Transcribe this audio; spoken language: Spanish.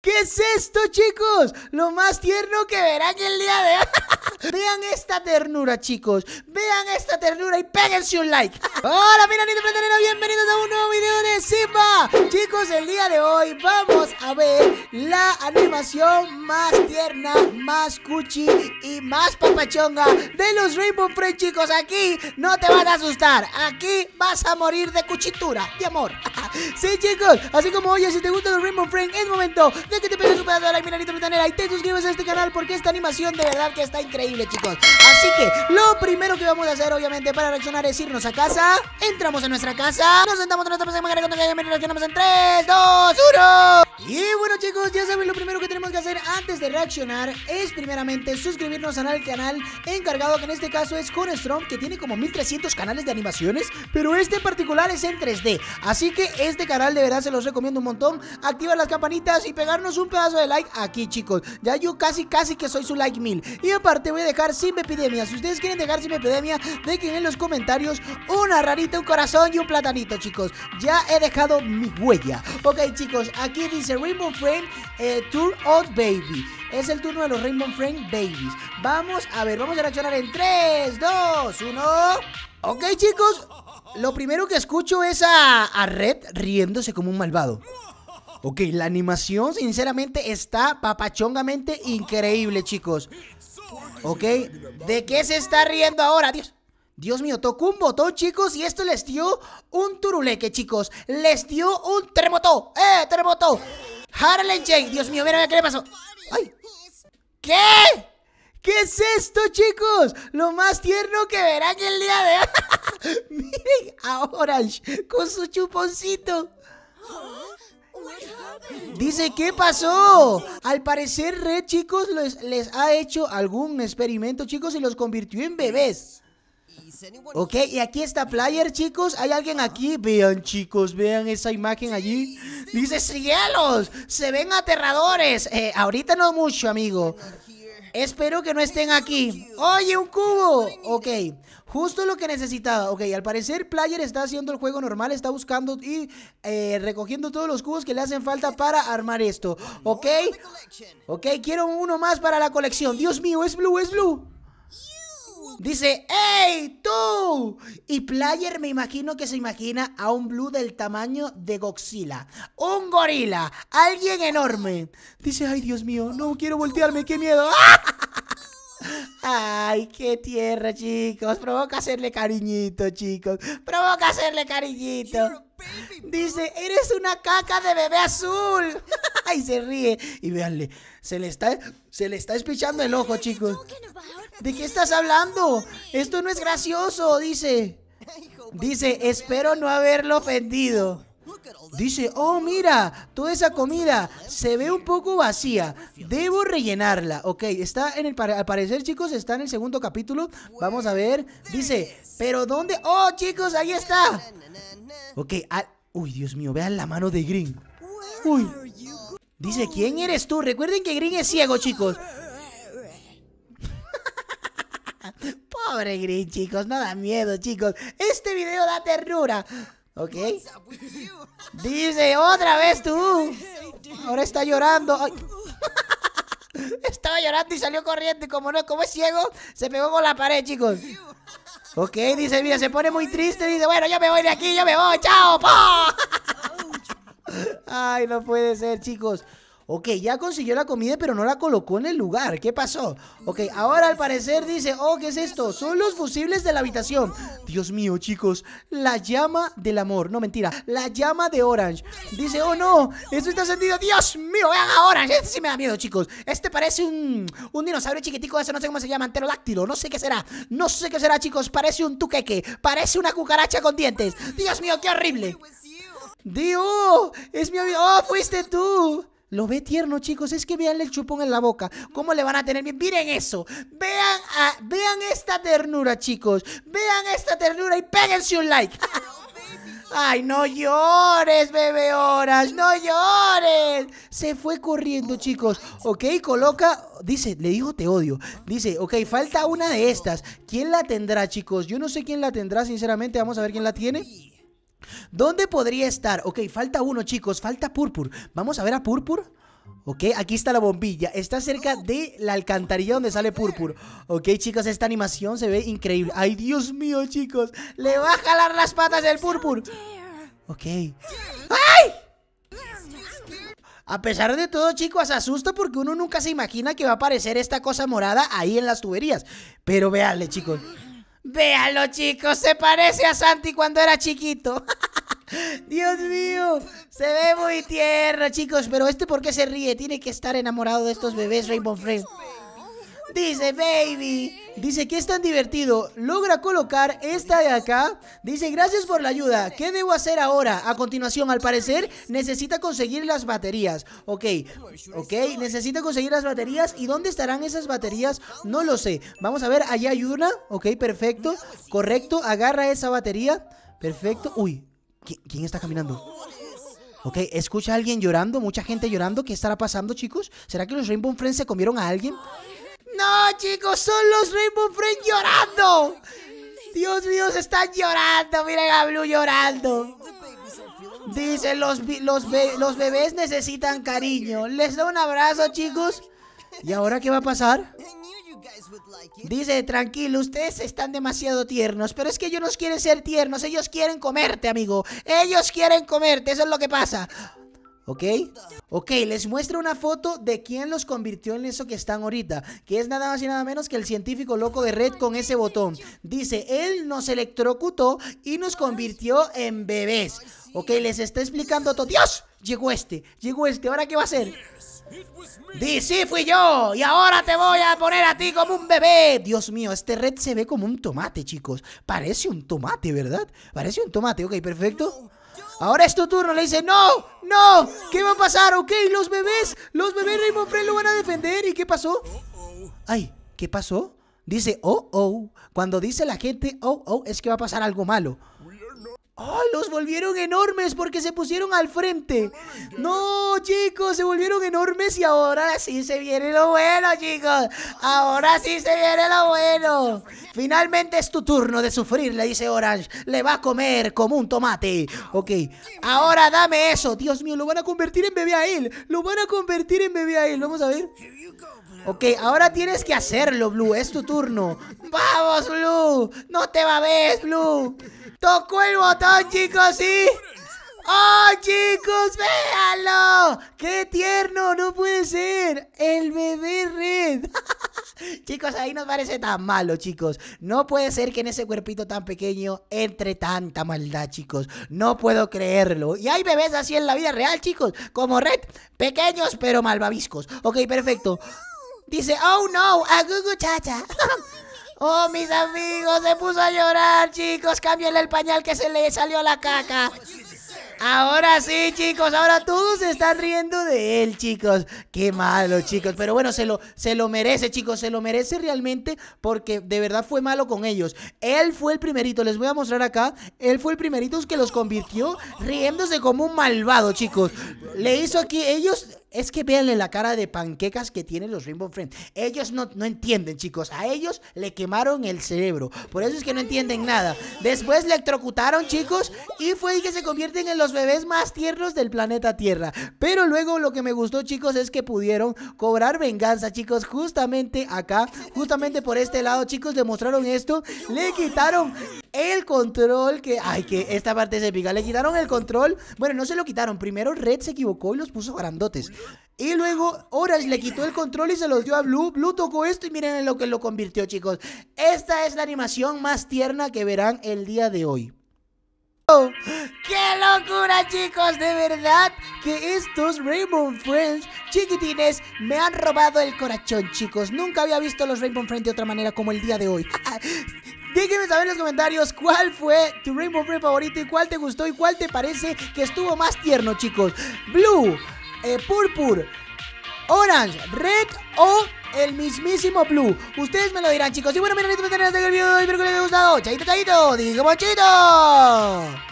¿Qué es esto, chicos? Lo más tierno que verán el día de hoy. Vean esta ternura, chicos. Vean esta ternura y péguense un like. Hola, Piranito Platanero, bienvenidos a un nuevo video de Simba. Chicos, el día de hoy vamos a ver la animación más tierna, más cuchi y más papachonga de los Rainbow Friends, chicos. Aquí no te vas a asustar. Aquí vas a morir de cuchitura, de amor. sí, chicos, así como oye, si te gustan los Rainbow Friends, es momento de que te pegues un pedazo de like, y te suscribas a este canal porque esta animación de verdad que está increíble chicos. Así que lo primero que vamos a hacer, obviamente, para reaccionar es irnos a casa. Entramos a nuestra casa. Nos sentamos en nuestra mesa de reaccionamos en 3, 2, 1. Y bueno chicos, ya saben lo primero que tenemos que hacer antes de reaccionar es primeramente suscribirnos al canal encargado que en este caso es con strong que tiene como 1300 canales de animaciones, pero este particular es en 3D, así que este canal de verdad se los recomiendo un montón, Activa las campanitas y pegarnos un pedazo de like aquí chicos, ya yo casi casi que soy su like mil y aparte dejar sin epidemia. Si ustedes quieren dejar sin epidemia, dejen en los comentarios una rarita, un corazón y un platanito, chicos. Ya he dejado mi huella. Ok, chicos, aquí dice Rainbow Frame eh, Tour of Baby. Es el turno de los Rainbow Frame Babies. Vamos a ver, vamos a reaccionar en 3, 2, 1. Ok, chicos. Lo primero que escucho es a, a Red riéndose como un malvado. Ok, la animación sinceramente está papachongamente increíble, chicos. ¿Ok? ¿De qué se está riendo ahora? Dios. Dios mío, tocó un botón, chicos, y esto les dio un turuleque, chicos. Les dio un terremoto. ¡Eh, terremoto! Harlem Dios mío, mira, qué le pasó. ¡Ay! ¿Qué? ¿Qué es esto, chicos? Lo más tierno que verán el día de hoy. Miren ahora con su chuponcito. ¿Ah? Dice, ¿qué pasó? Al parecer, Red, chicos, les, ha hecho algún experimento, chicos, y los convirtió en bebés. Ok, y aquí está Player, chicos. ¿Hay alguien aquí? Vean, chicos, vean esa imagen allí. Dice, cielos, se ven aterradores. Eh, ahorita no mucho, amigo. Espero que no estén aquí. Oye, un cubo. Ok, justo lo que necesitaba. Ok, al parecer Player está haciendo el juego normal, está buscando y eh, recogiendo todos los cubos que le hacen falta para armar esto. Ok, ok, quiero uno más para la colección. Dios mío, es blue, es blue dice, ¡Ey, tú! Y Player me imagino que se imagina a un Blue del tamaño de Godzilla. Un gorila, alguien enorme. Dice, ay Dios mío, no quiero voltearme, qué miedo. Ay, qué tierra, chicos. Provoca hacerle cariñito, chicos. Provoca hacerle cariñito. Dice, eres una caca de bebé azul. y se ríe. Y véanle, se le está, se le está espichando el ojo, chicos. ¿De qué estás hablando? Esto no es gracioso, dice. Dice, espero no haberlo ofendido. Dice, oh mira, toda esa comida se ve un poco vacía. Debo rellenarla. Ok, está en el, al parecer chicos, está en el segundo capítulo. Vamos a ver. Dice, pero ¿dónde? Oh chicos, ahí está. Ok, ah, uy Dios mío, vean la mano de Green. Uy. Dice, ¿quién eres tú? Recuerden que Green es ciego chicos. Pobre Green chicos, no da miedo chicos. Este video da ternura. ¿Ok? Dice, otra vez tú. Ahora está llorando. Estaba llorando y salió corriendo. Y como no, como es ciego, se pegó con la pared, chicos. Ok, dice, mira, se pone muy triste. Dice, bueno, yo me voy de aquí, yo me voy. ¡Chao! Ay, no puede ser, chicos. Ok, ya consiguió la comida, pero no la colocó en el lugar. ¿Qué pasó? Ok, ahora al parecer dice, oh, ¿qué es esto? Son los fusibles de la habitación. Dios mío, chicos, la llama del amor. No, mentira, la llama de Orange. Dice, oh, no, esto está encendido. Dios mío, a Orange. Este sí me da miedo, chicos. Este parece un, un dinosaurio chiquitico, eso no sé cómo se llama, anterodáctilo. No sé qué será. No sé qué será, chicos. Parece un tuqueque. Parece una cucaracha con dientes. Dios mío, qué horrible. Dios, oh, es mi amigo. Oh, fuiste tú. Lo ve tierno, chicos. Es que veanle el chupón en la boca. ¿Cómo le van a tener bien? Miren eso. Vean, vean esta ternura, chicos. Vean esta ternura y péguense un like. Ay, no llores, bebé horas, no llores. Se fue corriendo, chicos. Ok, coloca, dice, le dijo te odio. Dice, ok, falta una de estas. ¿Quién la tendrá, chicos? Yo no sé quién la tendrá, sinceramente. Vamos a ver quién la tiene. ¿Dónde podría estar? Ok, falta uno, chicos. Falta Púrpur Vamos a ver a Púrpur Ok, aquí está la bombilla. Está cerca de la alcantarilla donde sale Púrpur Ok, chicos, esta animación se ve increíble. ¡Ay, Dios mío, chicos! ¡Le va a jalar las patas el Púrpur! Ok. ¡Ay! A pesar de todo, chicos, asusta porque uno nunca se imagina que va a aparecer esta cosa morada ahí en las tuberías. Pero véanle, chicos. Véanlo, chicos, se parece a Santi cuando era chiquito. Dios mío, se ve muy tierno, chicos. Pero este, ¿por qué se ríe? Tiene que estar enamorado de estos bebés Rainbow Friends. Dice Baby. Dice que es tan divertido. Logra colocar esta de acá. Dice gracias por la ayuda. ¿Qué debo hacer ahora? A continuación, al parecer, necesita conseguir las baterías. Ok, ok, necesita conseguir las baterías. ¿Y dónde estarán esas baterías? No lo sé. Vamos a ver, allá hay una. Ok, perfecto. Correcto, agarra esa batería. Perfecto. Uy, ¿quién está caminando? Ok, escucha a alguien llorando, mucha gente llorando. ¿Qué estará pasando, chicos? ¿Será que los Rainbow Friends se comieron a alguien? No, chicos, son los Rainbow Friends llorando. Dios mío, se están llorando. Miren a Blue llorando. Dice, los, los, los bebés necesitan cariño. Les doy un abrazo, chicos. ¿Y ahora qué va a pasar? Dice, tranquilo, ustedes están demasiado tiernos, pero es que ellos no quieren ser tiernos, ellos quieren comerte, amigo. Ellos quieren comerte, eso es lo que pasa. ¿Ok? Ok, les muestro una foto de quién los convirtió en eso que están ahorita, que es nada más y nada menos que el científico loco de Red con ese botón. Dice, él nos electrocutó y nos convirtió en bebés. Ok, les está explicando todo. ¡Dios! Llegó este, llegó este, ¿ahora qué va a hacer? Dice, sí, fui yo, y ahora te voy a poner a ti como un bebé. Dios mío, este red se ve como un tomate, chicos. Parece un tomate, ¿verdad? Parece un tomate, ok, perfecto. Ahora es tu turno. Le dice, no, no. ¿Qué va a pasar? Ok, los bebés, los bebés Raymond Frey lo van a defender. ¿Y qué pasó? Ay, ¿qué pasó? Dice, oh, oh. Cuando dice la gente, oh, oh, es que va a pasar algo malo. ¡Oh, los volvieron enormes porque se pusieron al frente! ¡No, chicos! Se volvieron enormes y ahora sí se viene lo bueno, chicos. Ahora sí se viene lo bueno. Finalmente es tu turno de sufrir, le dice Orange. Le va a comer como un tomate. Ok, ahora dame eso. Dios mío, lo van a convertir en bebé a él. Lo van a convertir en bebé a él. Vamos a ver. Ok, ahora tienes que hacerlo, Blue. Es tu turno. ¡Vamos, Blue! ¡No te va a ver, Blue! Tocó el botón, chicos, sí. ¡Oh, chicos! ¡Véanlo! ¡Qué tierno! ¡No puede ser! ¡El bebé red! chicos, ahí nos parece tan malo, chicos. No puede ser que en ese cuerpito tan pequeño entre tanta maldad, chicos. No puedo creerlo. Y hay bebés así en la vida real, chicos. Como red. Pequeños pero malvaviscos. Ok, perfecto. Dice, oh no, a Gugu Chacha. Oh, mis amigos, se puso a llorar, chicos. Cámbiale el pañal que se le salió la caca. Ahora sí, chicos, ahora todos se están riendo de él, chicos. Qué malo, chicos. Pero bueno, se lo, se lo merece, chicos. Se lo merece realmente porque de verdad fue malo con ellos. Él fue el primerito, les voy a mostrar acá. Él fue el primerito que los convirtió riéndose como un malvado, chicos. Le hizo aquí, ellos es que véanle la cara de panquecas que tienen los Rainbow Friends. Ellos no, entienden, chicos. A ellos le quemaron el cerebro. Por eso es que no entienden nada. Después le electrocutaron, chicos. Y fue que se convierten en los bebés más tiernos del planeta Tierra. Pero luego lo que me gustó, chicos, es que pudieron cobrar venganza, chicos. Justamente acá. Justamente por este lado, chicos, demostraron esto. Le quitaron el control que... Ay, que esta parte es épica. Le quitaron el control. Bueno, no se lo quitaron. Primero Red se equivocó y los puso grandotes. Y luego horas le quitó el control y se los dio a Blue. Blue tocó esto y miren en lo que lo convirtió, chicos. Esta es la animación más tierna que verán el día de hoy. Oh, ¡Qué locura, chicos! De verdad que estos Rainbow Friends chiquitines me han robado el corazón, chicos. Nunca había visto los Rainbow Friends de otra manera como el día de hoy. Déjenme saber en los comentarios cuál fue tu Rainbow Friend favorito y cuál te gustó y cuál te parece que estuvo más tierno, chicos. Blue, eh, Purpur, Orange, Red o el mismísimo Blue. Ustedes me lo dirán, chicos. Y bueno, miren, esto me tener hasta el video. hoy Espero que les haya gustado. Chaito, chaito. Digo, mochito.